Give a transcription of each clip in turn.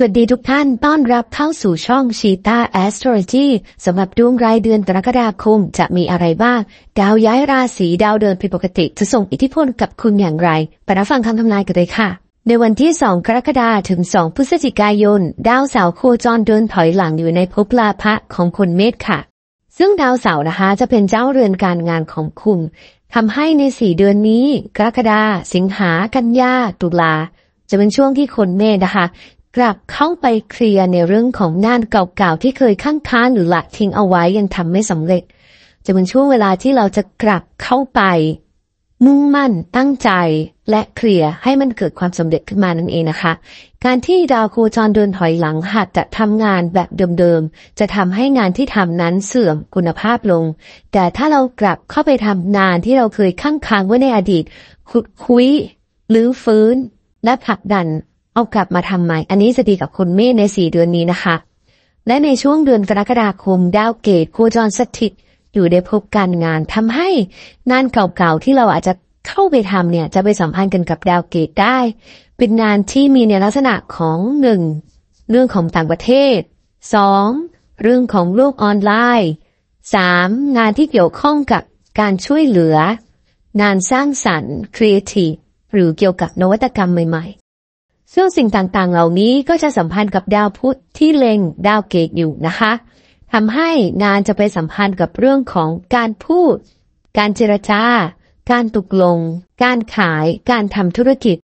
สวัสดีทุกท่าน ต้อนรับเข้าสู่ช่องชีตาแอสโทรโลจีสำหรับดวงรายเดือนกรกฎาคมจะมีอะไรบ้าง ดาวย้ายราศีดาวเดินผิดปกติ จะส่งอิทธิพลกับคุณอย่างไรไปรับฟังคำทำนายกันเลยค่ะ ในวันที่2กรกฎาคมถึง2พฤศจิกายน ดาวเสาร์โคจรเดินถอยหลังอยู่ในภพลาภะของคนเมษค่ะ ซึ่งดาวเสาร์นะคะจะเป็นเจ้าเรือนการงานของคุณทำให้ในสี่เดือนนี้ กรกฎาคมสิงหา กันยาตุลา จะเป็นช่วงที่คนเมษนะคะกลับเข้าไปเคลียร์ในเรื่องของงานเก่าๆที่เคยค้างค้างหรือละทิ้งเอาไว้ยังทำไม่สำเร็จจะเป็นช่วงเวลาที่เราจะกลับเข้าไป มุ่งมั่นตั้งใจ และเคลียร์ให้มันเกิดความสำเร็จขึ้นมานั่นเองนะคะ การที่ดาวโคจรเดินถอยหลังหัดจะทำงานแบบเดิม ๆ จะทำให้งานที่ทำนั้นเสื่อมคุณภาพลง แต่ถ้าเรากลับเข้าไปทำงานที่เราเคยค้างค้างไว้ในอดีตขุดคุยหรือฟื้นและผลักดันเอากลับมาทำใหม่ อันนี้จะดีกับคนเมษในสี่เดือนนี้นะคะ และในช่วงเดือนกรกฎาคม ดาวเกต โคจรสถิต อยู่ได้พบการงานทำให้งานเก่าๆ ที่เราอาจจะเข้าไปทำเนี่ยจะไปสัมพันธ์กันกับดาวเกตได้ เป็นงานที่มีในลักษณะของหนึ่งเรื่องของต่างประเทศ 2. เรื่องของโลกออนไลน์ 3. งานที่เกี่ยวข้องกับการช่วยเหลืองานสร้างสรรค์ครีเอทีฟหรือเกี่ยวกับนวัตกรรมใหม่ซึ่งสิ่งต่างๆ เหล่านี้ก็จะสัมพันธ์กับดาวพุธที่เล็งดาวเกตอยู่นะคะทำให้งานจะไปสัมพันธ์กับเรื่องของการพูด การเจรจา การตกลง การขาย การทำธุรกิจ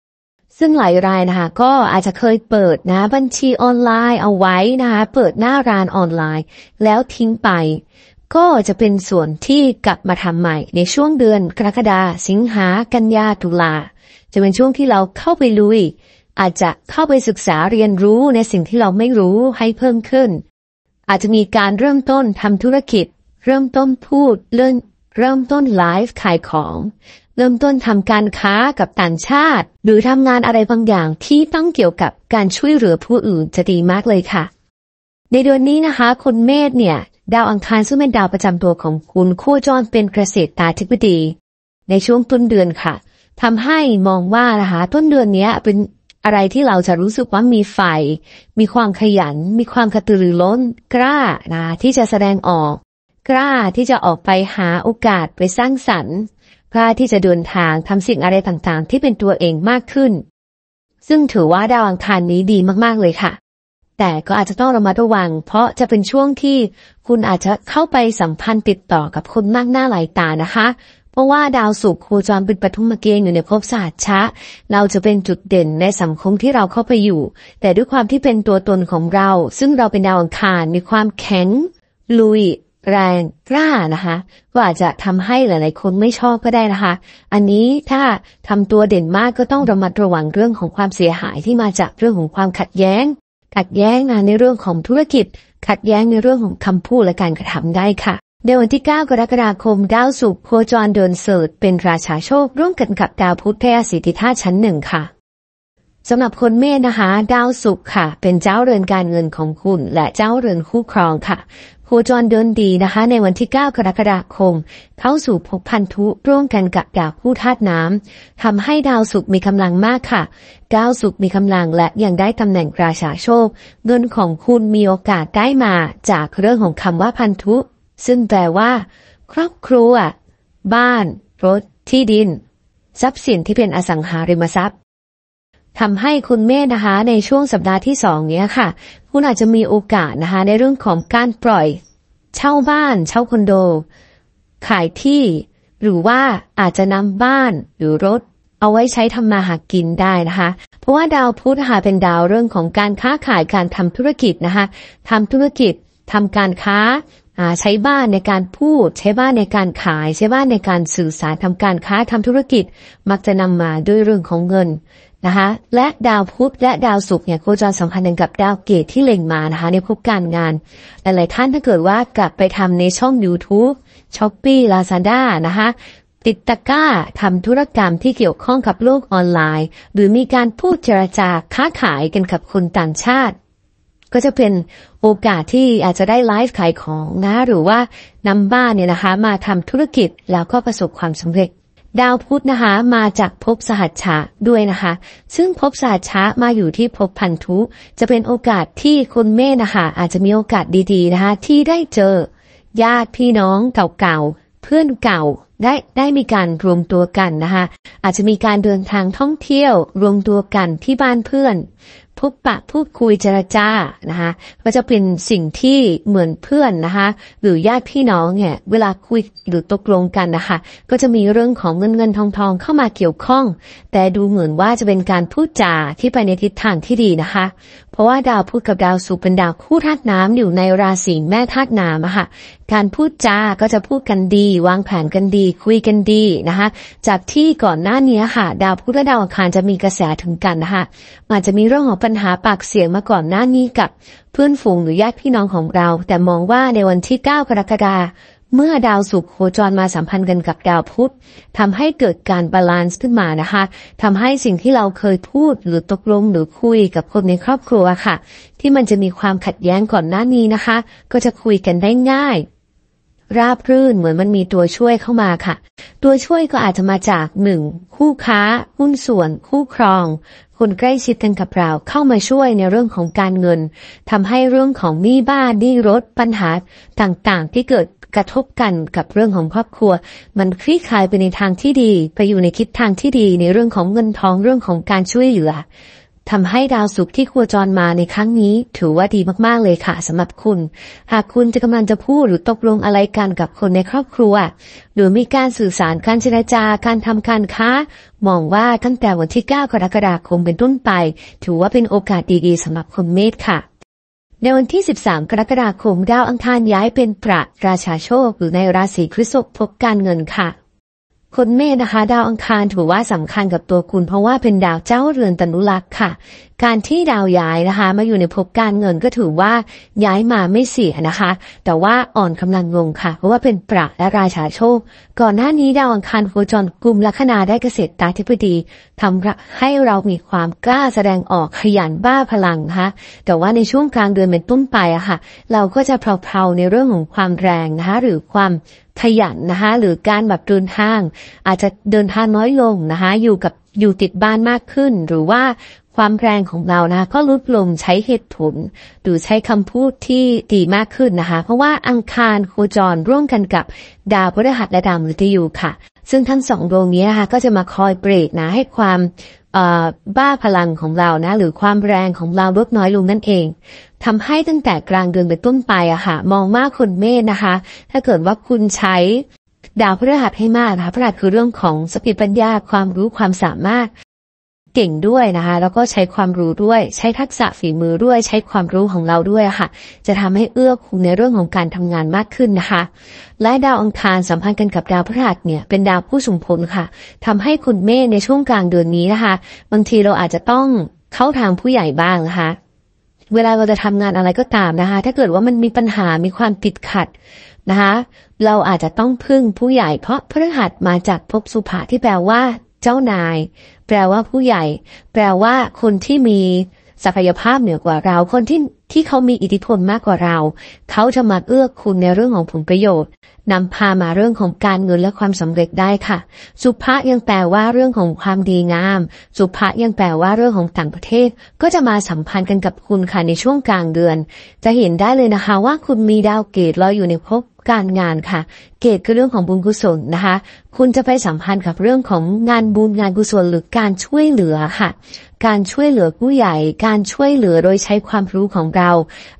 ซึ่งหลายรายนะคะ ก็อาจจะเคยเปิดนะบัญชีออนไลน์เอาไว้นะคะเปิดหน้าร้านออนไลน์ แล้วทิ้งไป ก็จะเป็นส่วนที่กลับมาทำใหม่ในช่วงเดือนกรกฎาสิงหากันยาตุลา จะเป็นช่วงที่เราเข้าไปลุยอาจจะเข้าไปศึกษาเรียนรู้ในสิ่งที่เราไม่รู้ให้เพิ่มขึ้น อาจจะมีการเริ่มต้นทำธุรกิจ เริ่มต้นพูด เริ่มเริ่มต้นไลฟ์ขายของ เริ่มต้นทำการค้ากับต่างชาติ หรือทำงานอะไรบางอย่างที่ต้องเกี่ยวกับการช่วยเหลือผู้อื่นจะดีมากเลยค่ะ ในเดือนนี้นะคะคนเมษเนี่ย ดาวอังคารซึ่งเป็นดาวประจำตัวของคุณู่จรเป็นเกษตรตาธิบดี ในช่วงต้นเดือนค่ะทำให้มองว่านะคะต้นเดือนนี้เป็นอะไรที่เราจะรู้สึกว่ามีไฟ มีความขยัน มีความกระตือรือร้น กล้านะที่จะแสดงออก กล้าที่จะออกไปหาโอกาสไปสร้างสรรค์ กล้าที่จะเดินทางทำสิ่งอะไรต่างๆ ที่เป็นตัวเองมากขึ้น ซึ่งถือว่าดาวอังคารนี้ดีมากๆเลยค่ะ แต่ก็อาจจะต้องระมัดระวัง เพราะจะเป็นช่วงที่คุณอาจจะเข้าไปสัมพันธ์ติดต่อกับคนมากหน้าหลายตานะคะเพราะว่าดาวสุขโคจรเป็นปฐมเกณฑ์อยู่ในภพศาสตร์ชะ เราจะเป็นจุดเด่นในสังคมที่เราเข้าไปอยู่ แต่ด้วยความที่เป็นตัวตนของเราซึ่งเราเป็นดาวอังคาร มีความแข็ง ลุย แรง กล้านะคะว่าจะทำให้หลายๆคนไม่ชอบก็ได้นะคะ อันนี้ถ้าทำตัวเด่นมากก็ต้องระมัดระวังเรื่องของความเสียหายที่มาจากเรื่องของความขัดแย้ง ขัดแย้งในเรื่องของธุรกิจ ขัดแย้งในเรื่องของคำพูดและการกระทำได้ค่ะเดือนที่ 9 กรกฎาคม ดาวสุขโคจรเดินเสดเป็นราชาโชค ร่วมกันกับดาวพุธแพสิทธิธาชั้นหนึ่งค่ะสำหรับคนเมษนะคะ ดาวสุขค่ะ เป็นเจ้าเรือนการเงินของคุณและเจ้าเรือนคู่ครองค่ะโคจรเดินดีนะคะ ในวันที่9กรกฎาคม เข้าสู่ภพพันธุร่วมกันกับดาวพุธาตุน้ำทำให้ดาวสุขมีกำลังมากค่ะดาวสุขมีกำลังและยังได้ตำแหน่งราชาโชคเงินของคุณมีโอกาสได้มาจากเรื่องของคำว่าพันธุซึ่งแปลว่า ครอบครัว บ้าน รถที่ดิน ทรัพย์สินที่เป็นอสังหาริมทรัพย์ทำให้คุณแม่นะคะในช่วงสัปดาห์ที่สองเนี้ยค่ะคุณอาจจะมีโอกาสนะคะ ในเรื่องของการปล่อยเช่าบ้าน เช่าคอนโด ขายที่ หรือว่า อาจจะนำบ้านหรือรถ เอาไว้ใช้ทำมาหากินได้นะคะ เพราะว่าดาวพุธหาเป็นดาวเรื่องของการค้าขายการทำธุรกิจนะคะทำธุรกิจทำการค้าใช้บ้านในการพูด ใช้บ้านในการขาย ใช้บ้านในการสื่อสารทำการค้าทำธุรกิจ มักจะนำมาด้วยเรื่องของเงินนะคะและดาวพุธและดาวศุกร์เนี่ยโคจรสัมพันธ์กักับดาวเกตที่เล็งมานะคะในพบการงาน หลายๆท่านถ้าเกิดว่ากลับไปทำในช่อง YouTube s h o p e ล Lazada นะคะติดตะก้าทำธุรกรรมที่เกี่ยวข้องกับโลกออนไลน์ หรือมีการพูดเจรจาค้าขายกันกับคนต่างชาติก็จะเป็นโอกาสที่อาจจะได้ไลฟ์ขายของนะหรือว่านำบ้านเนี่ยนะคะ มาทำธุรกิจแล้วก็ประสบความสำเร็จ ดาวพุธนะคะ มาจากภพสหัชชะด้วยนะคะ ซึ่งภพสหัชชะมาอยู่ที่ภพพันธุจะเป็นโอกาสที่คุณเมฆนะคะอาจจะมีโอกาสดีๆนะคะ ที่ได้เจอ ญาติพี่น้องเก่าๆเพื่อนเก่า ได้ได้มีการรวมตัวกันนะคะอาจจะมีการเดินทางท่องเที่ยวรวมตัวกันที่บ้านเพื่อนพบปะพูดคุยเจรจานะคะก็จะเป็นสิ่งที่เหมือนเพื่อนนะคะหรือญาติพี่น้องเนี่ยเวลาคุยหรือตกลงกันนะคะก็จะมีเรื่องของเงินเงินทองทองเข้ามาเกี่ยวข้อง แต่ดูเหมือนว่าจะเป็นการพูดจาที่ไปในทิศทางที่ดีนะคะเพราะว่าดาวพุธกับดาวศุกร์เป็นดาวคู่ธาตุน้ำอยู่ในราศีแม่ธาตุน้ำอะค่ะการพูดจาก็จะพูดกันดี วางแผนกันดีคุยกันดีนะคะจากที่ก่อนหน้านี้ค่ะดาวพุธและดาวอังคารจะมีกระแสถึงกันนะคะอาจจะมีเรื่องของปัญหาปากเสียงมาก่อนหน้านี้กับ เพื่อนฝูงหรือญาติพี่น้องของเรา แต่มองว่าในวันที่ 9 กรกฎาคมเมื่อดาวศุกร์โคจรมาสัมพันธ์กันกับดาวพุธ ทำให้เกิดการบาลานซ์ขึ้นมานะคะ ทำให้สิ่งที่เราเคยพูดหรือตกลง หรือคุยกับคนในครอบครัวค่ะ ที่มันจะมีความขัดแย้งก่อนหน้านี้นะคะ ก็จะคุยกันได้ง่าย ราบรื่นเหมือนมันมีตัวช่วยเข้ามาค่ะ ตัวช่วยก็อาจจะมาจากหนึ่งคู่ค้าหุ้นส่วน คู่ครอง คนใกล้ชิดกันกับเราเข้ามาช่วยในเรื่องของการเงิน ทำให้เรื่องของหนี้บ้านหนี้รถ ปัญหา ต่าง ๆ ที่เกิดกระทบกันกับเรื่องของครอบครัว มันคลี่คลายไปในทางที่ดี ไปอยู่ในคิดทางที่ดีในเรื่องของเงินทองเรื่องของการช่วยเหลือทำให้ดาวศุกร์ที่ครัวจรมาในครั้งนี้ ถือว่าดีมากๆเลยค่ะสำหรับคุณ หากคุณจะกำลังจะพูดหรือตกลงอะไรกันกับคนในครอบครัวหรือมีการสื่อสารการเจรจาการทำการค้ามองว่าตั้งแต่วันที่ 9 กรกฎาคมเป็นต้นไป ถือว่าเป็นโอกาสดีๆสำหรับคนเมธค่ะในวันที่ 13 กรกฎาคม ดาวอังคารย้ายเป็นพระราชาโชค หรือในราศีพฤษภพบการเงินค่ะคนเมษนะคะดาวอังคารถือว่าสำคัญกับตัวคุณ เพราะว่าเป็นดาวเจ้าเรือนตนุลักษ์ค่ะการที่ดาวย้ายนะคะ มาอยู่ในภพการเงินก็ถือว่า ย้ายมาไม่เสียนะคะ แต่ว่าอ่อนกำลังลงค่ะ เพราะว่าเป็นประและราชาโชค ก่อนหน้านี้ดาวอังคารโคจรกลุ่มลัคนาได้เกษตรตาธิปดีทำให้เรามีความกล้าแสดงออกขยันบ้าพลังนะคะแต่ว่าในช่วงกลางเดือนเป็นต้นไปอะค่ะเราก็จะเพลาๆในเรื่องของความแรงนะคะหรือความขยันนะคะหรือการแบบเดินทาง อาจจะเดินทางน้อยลงนะคะอยู่กับอยู่ติดบ้านมากขึ้น หรือว่าความแรงของเรานะคก็ลดลงใช้เหตุผลหรือใช้คำพูดที่ดีมากขึ้นนะคะเพราะว่าอังคารโคจรร่วมกันกับ ดาวพฤหัสและดาวมฤตยูค่ะซึ่งทั้งสองดวงนี้นะคะก็จะมาคอยเบรกนะให้ความบ้าพลังของเรานะ หรือความแรงของเราลดน้อยลงนั่นเอง ทำให้ตั้งแต่กลางเดือนเป็นต้นไปอะค่ะมองมากคนเมษนะคะถ้าเกิดว่าคุณใช้ ดาวพฤหัสให้มากนะคะพฤหัสคือเรื่องของสติปัญญาความรู้ความสามารถเก่งด้วยนะคะแล้วก็ใช้ความรู้ด้วย ใช้ทักษะฝีมือด้วย ใช้ความรู้ของเราด้วยค่ะจะทำให้เอื้อคุณในเรื่องของการทำงานมากขึ้นนะคะและดาวอังคารสัมพันธ์กันกับดาวพฤหัสเนี่ยเป็นดาวผู้ส่งผลค่ะทำให้คุณเมฆในช่วงกลางเดือนนี้นะคะ บางทีเราอาจจะต้องเข้าทางผู้ใหญ่บ้างนะคะเวลาเราจะทำงานอะไรก็ตามนะคะ ถ้าเกิดว่ามันมีปัญหามีความติดขัดนะคะเราอาจจะต้องพึ่งผู้ใหญ่เพราะพฤหัสมาจากภพสุภาที่แปลว่าเจ้านาย แปลว่าผู้ใหญ่แปลว่า คนที่มีศักยภาพเหนือกว่าเราคนที่ที่เขามีอิทธิพลมากกว่าเรา เขาจะมาเอื้อคุณในเรื่องของผลประโยชน์นำพามาเรื่องของการเงินและความสำเร็จได้ค่ะ สุภะยังแปลว่าเรื่องของความดีงาม สุภะยังแปลว่าเรื่องของต่างประเทศ ก็จะมาสัมพันธ์กันกับคุณค่ะในช่วงกลางเดือน จะเห็นได้เลยนะคะว่าคุณมีดาวเกตลอยอยู่ในภพการงานค่ะ เกตคือเรื่องของบุญกุศลนะคะ คุณจะไปสัมพันธ์กับเรื่องของงานบุญงานกุศลหรือการช่วยเหลือค่ะ การช่วยเหลือผู้ใหญ่ การช่วยเหลือโดยใช้ความรู้ของเรา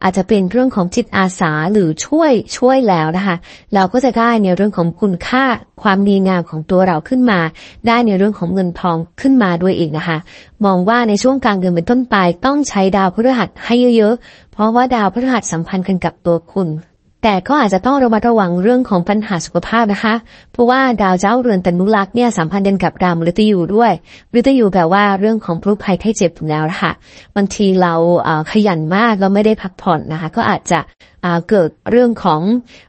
อาจจะเป็นเรื่องของจิตอาสาหรือช่วยช่วยแล้วนะคะ เราก็จะได้ในเรื่องของคุณค่าความดีงามของตัวเราขึ้นมา ได้ในเรื่องของเงินทองขึ้นมาด้วยอีกนะคะ มองว่าในช่วงกลางเดือนเป็นต้นไปต้องใช้ดาวพฤหัสให้เยอะๆเพราะว่าดาวพฤหัสสัมพันธ์กันกับตัวคุณแต่ก็อาจจะต้องระมัดระวังเรื่องของปัญหาสุขภาพนะคะ เพราะว่าดาวเจ้าเรือนตนุลักษ์เนี่ยสัมพันธ์กันกับดาวมฤตยูด้วยมฤตยูแปลว่าเรื่องของผู้ภัยไข้เจ็บแล้วค่ะ บางทีเราขยันมากเราไม่ได้พักผ่อนนะคะ ก็อาจจะเกิดเรื่องของ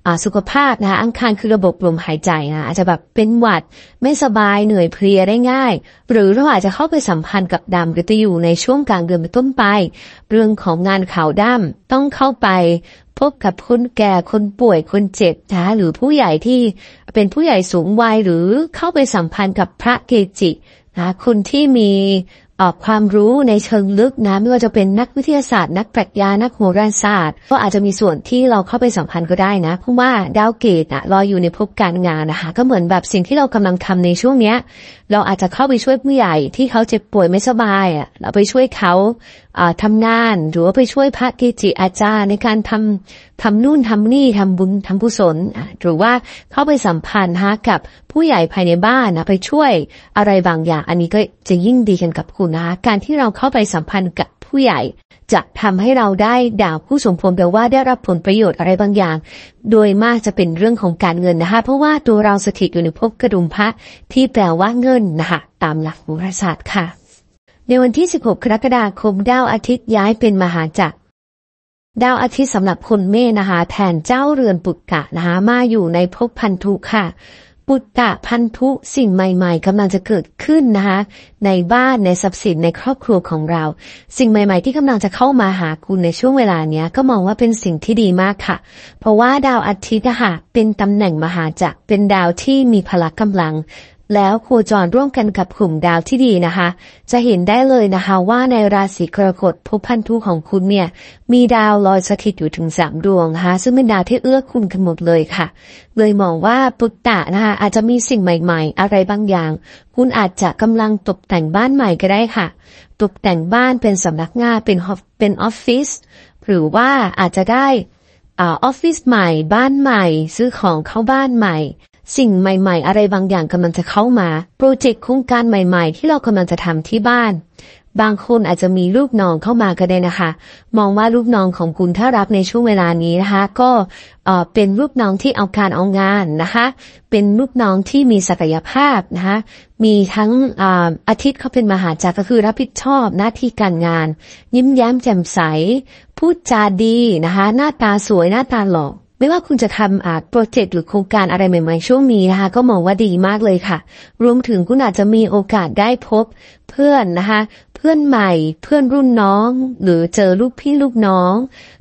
อสุขภาพนะคะอังคารคือระบบลมหายใจนะอาจจะแบบเป็นหวัดไม่สบายเหนื่อยเพลียได้ง่าย หรือเราอาจจะเข้าไปสัมพันธ์กับดำก็จะอยู่ในช่วงกลางเดือนเป็นต้นไป เรื่องของงานข่าวดำต้องเข้าไป พบกับคนแก่คนป่วยคนเจ็บนะหรือผู้ใหญ่ที่ เป็นผู้ใหญ่สูงวัยหรือเข้าไปสัมพันธ์กับพระเกจินะคนที่มีออกความรู้ในเชิงลึกนะไม่ว่าจะเป็นนักวิทยาศาสตร์ นักปรัชญานักโหราศาสตร์ ก็อาจจะมีส่วนที่เราเข้าไปสัมพันธ์ก็ได้นะเพราะว่าดาวเกตอะรออยู่ในภพการงานนะคะก็เหมือนแบบสิ่งที่เรากำลังทำในช่วงเนี้ยเราอาจจะเข้าไปช่วยผู้ใหญ่ ที่เขาเจ็บป่วยไม่สบายอะเราไปช่วยเขาทำงานหรือว่าไปช่วยพระกิจิอาจารย์ในการทำทำนู่นทำนี่ทำบุญทำกุศลหรือว่าเข้าไปสัมพันธ์ฮะกับผู้ใหญ่ภายในบ้านนะไปช่วย อะไรบางอย่างอันนี้ก็จะยิ่งดีกันกับคุณนะการที่เราเข้าไปสัมพันธ์กับผู้ใหญ่ จะทำให้เราได้ดาวผู้สมพงแปลว่าได้รับผลประโยชน์อะไรบางอย่าง โดยมากจะเป็นเรื่องของการเงินนะคะเพราะว่าตัวเราสถิตอยู่ในภพกระดุมพระที่แปลว่าเงินนะคะตามหลักโหราศาสตร์ค่ะในวันที่ 16 กรกฎาคมดาวอาทิตย์ย้ายเป็นมหาจักรดาวอาทิตย์สำหรับคนเมนะคะแทนเจ้าเรือนปุตกะนะคะ มาอยู่ในภพพันธุค่ะ ปุตตะพันธุสิ่งใหม่ๆกำลังจะเกิดขึ้นนะคะ ในบ้านในทรัพย์สินในครอบครัวของเรา สิ่งใหม่ๆที่กำลังจะเข้ามาหาคุณในช่วงเวลาเนี้ยก็มองว่าเป็นสิ่งที่ดีมากค่ะ เพราะว่าดาวอาทิตย์ค่ะเป็นตำแหน่งมหาจักรเป็นดาวที่มีพละกกำลังแล้วโคจรร่วมกันกับกลุ่มดาวที่ดีนะคะ จะเห็นได้เลยนะคะ ว่าในราศีกรกฎภพพันธุของคุณเนี่ย มีดาวลอยสถิตอยู่ถึงสามดวงนะคะซึ่งเป็นดาวที่เอื้อคุณกันหมดเลยค่ะ เลยมองว่าปุตตะนะคะ อาจจะมีสิ่งใหม่ๆ อะไรบางอย่าง คุณอาจจะกำลังตกแต่งบ้านใหม่ก็ได้ค่ะ ตกแต่งบ้านเป็นสำนักงานเป็นเป็นออฟฟิศ หรือว่าอาจจะได้ออฟฟิศใหม่บ้านใหม่ ซื้อของเข้าบ้านใหม่สิ่งใหม่ๆอะไรบางอย่างกำลังจะเข้ามา โปรเจกต์โครงการใหม่ๆ ที่เรากำลังจะทำที่บ้าน บางคนอาจจะมีลูกน้องเข้ามาก็ได้นะคะ มองว่าลูกน้องของคุณถ้ารับในช่วงเวลานี้นะคะก็เป็นลูกน้องที่เอาการเอางานนะคะ เป็นลูกน้องที่มีศักยภาพนะคะ มีทั้งอาทิตย์เขาเป็นมหาจักรก็คือรับผิดชอบหน้าที่การงาน ยิ้มแย้มแจ่มใส พูดจาดีนะคะ หน้าตาสวยหน้าตาหล่อไม่ว่าคุณจะทำโปรเจกต์หรือโครงการอะไรใหม่ๆ ช่วงนี้นะคะก็มองว่าดีมากเลยค่ะ รวมถึงคุณอาจจะมีโอกาสได้พบ เพื่อนนะคะเพื่อนใหม่ เพื่อนรุ่นน้อง หรือเจอลูกพี่ลูกน้อง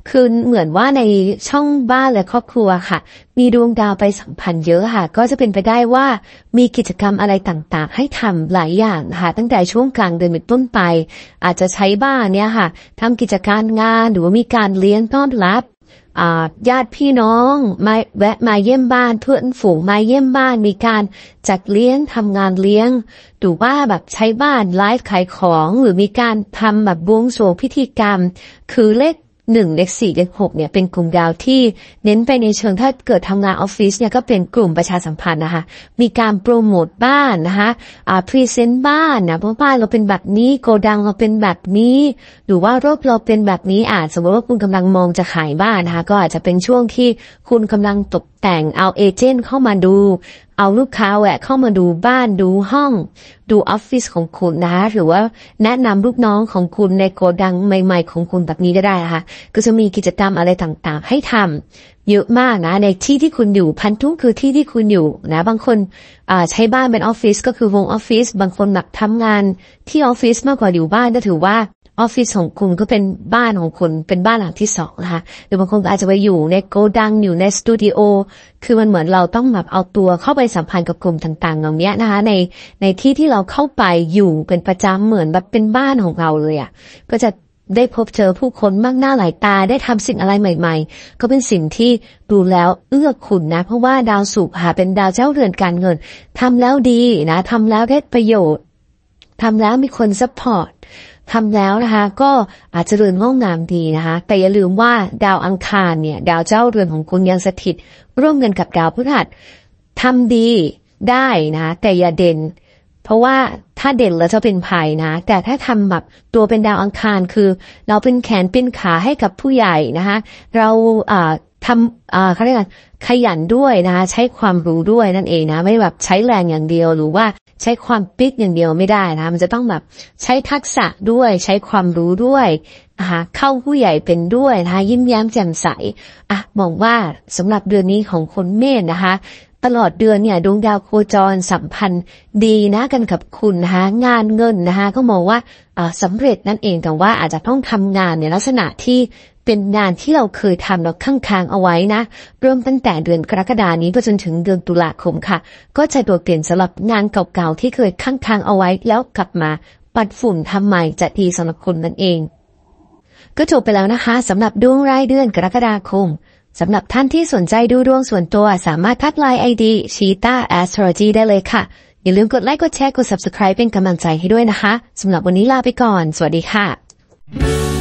คือเหมือนว่าในช่องบ้านและครอบครัวค่ะ มีดวงดาวไปสัมพันธ์เยอะค่ะ ก็จะเป็นไปได้ว่า มีกิจกรรมอะไรต่างๆ ให้ทำหลายอย่างค่ะตั้งแต่ช่วงกลางเดือนเป็นต้นไป อาจจะใช้บ้านเนี่ยค่ะทำกิจการงานหรือว่ามีการเลี้ยงต้อนรับญาติพี่น้องมาแวะมาเยี่ยมบ้านเพื่อนฝูงมาเยี่ยมบ้านมีการจัดเลี้ยงทำงานเลี้ยงหรือว่าแบบใช้บ้านไลฟ์ขายของหรือมีการทำแบบบวงสรวงพิธีกรรม คือเลขหนึ่งเลข่เลขกเนี่ยเป็นกลุ่มดาวที่เน้นไปในเชิงถ้าเกิดทำงานออฟฟิศเนี่ยก็เป็นกลุ่มประชาสัมพันธ์นะคะมีการโปรโมทบ้านนะคะอ่าพรีเซนต์บ้านนะเพราะบ้านเราเป็นแบบนี้ โกดังเราเป็นแบบนี้ หรือว่ารถเราเป็นแบบนี้อาจสมมติว่าคุณกำลังมองจะขายบ้านนะคะก็อาจจะเป็นช่วงที่คุณกำลังตกแต่งเอาเอเจนต์เข้ามาดูเอาลูกค้าแหวะเข้ามาดูบ้านดูห้อง ดูออฟฟิศของคุณนะหรือว่าแนะนำลูกน้องของคุณในโกดังใหม่ๆ ของคุณแบบนี้ก็ได้นะคะก็จะมีกิจกรรมอะไรต่างๆ ให้ทำ เยอะมากนะในที่ที่คุณอยู่พันธุคือที่ที่คุณอยู่ นะ บางคนใช้บ้านเป็นออฟฟิศก็คือวงออฟฟิศบางคนแบบทำงานที่ออฟฟิศมากกว่าอยู่บ้านก็ถือว่าออฟฟิศของคุณก็เป็นบ้านของคุณเป็นบ้านหลังที่สองนะคะหรือบางคนอาจจะไปอยู่ในโกดังอยู่ในสตูดิโอคือมันเหมือนเราต้องแบบเอาตัวเข้าไปสัมพันธ์กับกลุ่มต่างๆเหล่านี้นะคะ ในในที่ที่เราเข้าไปอยู่เป็นประจำเหมือนแบบเป็นบ้านของเราเลยอะ่ะก็จะได้พบเจอผู้คนมากหน้าหลายตา ได้ทำสิ่งอะไรใหม่ๆ ก็เป็นสิ่งที่ ดูแล้วเอื้อคุณนะ เพราะว่าดาวสุขหาเป็นดาวเจ้าเรือนการเงิน ทำแล้วดีนะ ทำแล้วได้ประโยชน์ทำแล้วมีคนซัพพอร์ตทำแล้วนะคะ ก็อาจจะเรือนงอกงามดีนะคะ แต่อย่าลืมว่าดาวอังคารเนี่ย ดาวเจ้าเรือนของคุณยังสถิต ร่วมกันกับดาวพฤหัสทำดีได้นะ แต่อย่าเด่น เพราะว่าถ้าเด่นแล้วจะเป็นภัยนะ แต่ถ้าทำแบบตัวเป็นดาวอังคารคือเราเป็นแขนเป็นขาให้กับผู้ใหญ่นะคะ เราอ่าทำเขาเรียกันขยันด้วย นะ ใช้ความรู้ด้วยนั่นเอง นะ ไม่ แบบ ใช้ แรง อย่าง เดียว หรือ ว่า ใช้ ความ ปิดอย่าง เดียว ไม่ ได้ นะ มัน จะ ต้อง แบบ ใช้ ทักษะ ด้วย ใช้ ความ รู้ ด้วยนะคะเข้า ผู้ ใหญ่ เป็น ด้วย นะ ยิ้มแย้มแจ่ม ใสอ่ะมองว่าสำหรับเดือนนี้ของคนเมษนะคะ ตลอด เดือน เนี่ย ดวง ดาว โคจรสัมพันธ์ ดี นะ กัน กับ คุณนะคะงาน เงิน นะคะ ก็มองว่าสำเร็จ นั่น เองแต่ว่า อาจจะ ต้องทำงาน ในลักษณะที่เป็นงานที่เราเคยทำเราข้างค้างเอาไว้นะ เริ่มตั้งแต่เดือนกรกฎานี้ไปจนถึงเดือนตุลาคมค่ะ ก็จะตัวเปลี่ยนสำหรับงานเก่าๆ ที่เคยข้างค้างเอาไว้แล้วกลับมา ปัดฝุ่นทำใหม่จะดีสำหรับคนนั่นเอง ก็จบไปแล้วนะคะสำหรับดวงรายเดือนกรกฎาคมสำหรับท่านที่สนใจดูดวงส่วนตัวสามารถทักไลน์ไอดีชีตาแอสโทรจีได้เลยค่ะอย่าลืมกดไลค์กดแชร์กด subscribe เป็นกำลังใจให้ด้วยนะคะสำหรับวันนี้ลาไปก่อนสวัสดีค่ะ